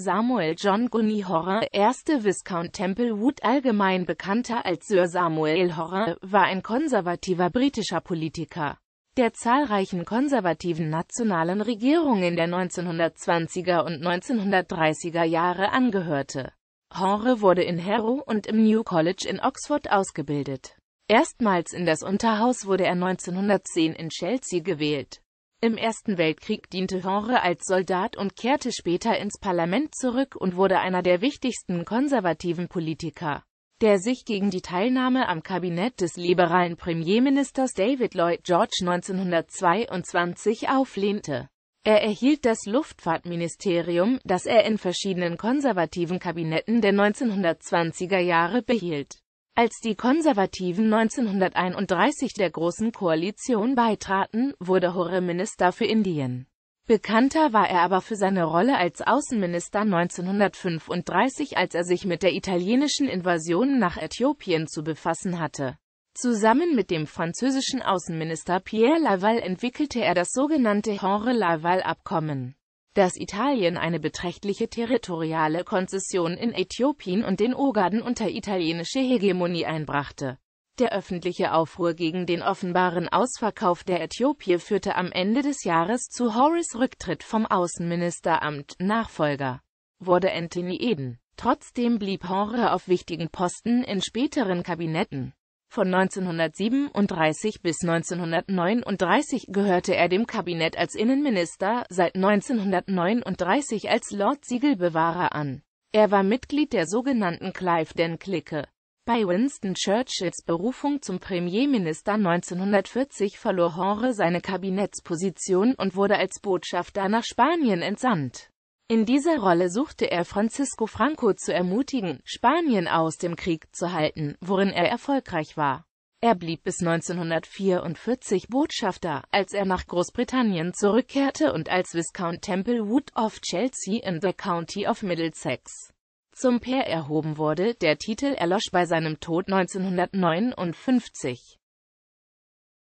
Samuel John Gunny Horror, erste Viscount Templewood allgemein bekannter als Sir Samuel Horror, war ein konservativer britischer Politiker der zahlreichen konservativen nationalen Regierungen der 1920er und 1930er Jahre angehörte. Horre wurde in Harrow und im New College in Oxford ausgebildet. Erstmals in das Unterhaus wurde er 1910 in Chelsea gewählt. Im Ersten Weltkrieg diente Genre als Soldat und kehrte später ins Parlament zurück und wurde einer der wichtigsten konservativen Politiker, der sich gegen die Teilnahme am Kabinett des liberalen Premierministers David Lloyd George 1922 auflehnte. Er erhielt das Luftfahrtministerium, das er in verschiedenen konservativen Kabinetten der 1920er Jahre behielt. Als die Konservativen 1931 der Großen Koalition beitraten, wurde Hore Minister für Indien. Bekannter war er aber für seine Rolle als Außenminister 1935, als er sich mit der italienischen Invasion nach Äthiopien zu befassen hatte. Zusammen mit dem französischen Außenminister Pierre Laval entwickelte er das sogenannte Henri-Laval-Abkommen dass Italien eine beträchtliche territoriale Konzession in Äthiopien und den Ogaden unter italienische Hegemonie einbrachte. Der öffentliche Aufruhr gegen den offenbaren Ausverkauf der Äthiopie führte am Ende des Jahres zu Horace Rücktritt vom Außenministeramt. Nachfolger wurde Anthony Eden. Trotzdem blieb Honre auf wichtigen Posten in späteren Kabinetten. Von 1937 bis 1939 gehörte er dem Kabinett als Innenminister, seit 1939 als Lord Siegelbewahrer an. Er war Mitglied der sogenannten clive den clique Bei Winston Churchills Berufung zum Premierminister 1940 verlor Horre seine Kabinettsposition und wurde als Botschafter nach Spanien entsandt. In dieser Rolle suchte er Francisco Franco zu ermutigen, Spanien aus dem Krieg zu halten, worin er erfolgreich war. Er blieb bis 1944 Botschafter, als er nach Großbritannien zurückkehrte und als Viscount Templewood of Chelsea in the County of Middlesex zum Pair erhoben wurde. Der Titel erlosch bei seinem Tod 1959.